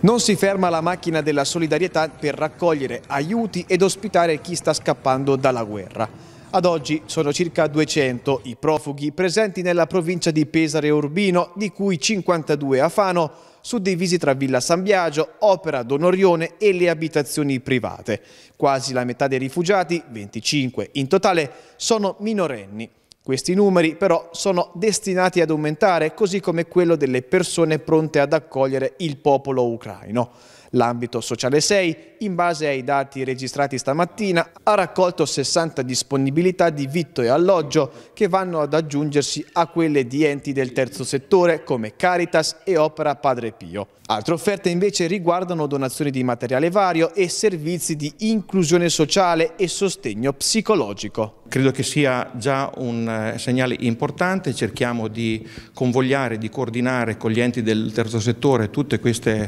Non si ferma la macchina della solidarietà per raccogliere aiuti ed ospitare chi sta scappando dalla guerra. Ad oggi sono circa 200 i profughi presenti nella provincia di Pesare Urbino, di cui 52 a Fano, suddivisi tra Villa San Biagio, Opera Donorione e le abitazioni private. Quasi la metà dei rifugiati, 25 in totale, sono minorenni. Questi numeri però sono destinati ad aumentare, così come quello delle persone pronte ad accogliere il popolo ucraino. L'ambito sociale 6, in base ai dati registrati stamattina, ha raccolto 60 disponibilità di vitto e alloggio che vanno ad aggiungersi a quelle di enti del terzo settore come Caritas e Opera Padre Pio. Altre offerte invece riguardano donazioni di materiale vario e servizi di inclusione sociale e sostegno psicologico. Credo che sia già un eh, segnale importante, cerchiamo di convogliare, di coordinare con gli enti del terzo settore tutta questa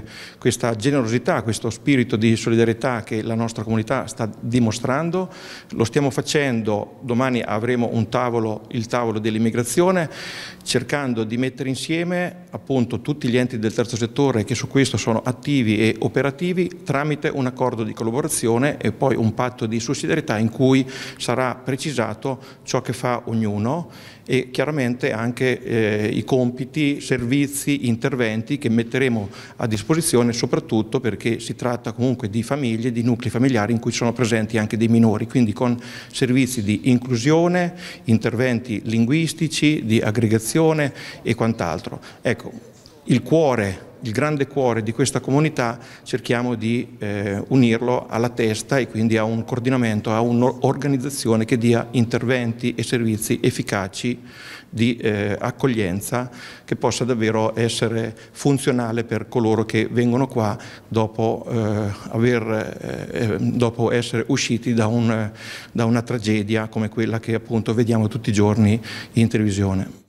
generosità generosità, questo spirito di solidarietà che la nostra comunità sta dimostrando, lo stiamo facendo, domani avremo un tavolo, il tavolo dell'immigrazione, cercando di mettere insieme appunto tutti gli enti del terzo settore che su questo sono attivi e operativi tramite un accordo di collaborazione e poi un patto di sussidiarietà in cui sarà precisato ciò che fa ognuno e chiaramente anche eh, i compiti, servizi, interventi che metteremo a disposizione soprattutto d'accordo perché si tratta comunque di famiglie, di nuclei familiari in cui sono presenti anche dei minori, quindi con servizi di inclusione, interventi linguistici, di aggregazione e quant'altro. Ecco, il cuore il grande cuore di questa comunità cerchiamo di eh, unirlo alla testa e quindi a un coordinamento, a un'organizzazione che dia interventi e servizi efficaci di eh, accoglienza che possa davvero essere funzionale per coloro che vengono qua dopo, eh, aver, eh, eh, dopo essere usciti da, un, da una tragedia come quella che appunto vediamo tutti i giorni in televisione.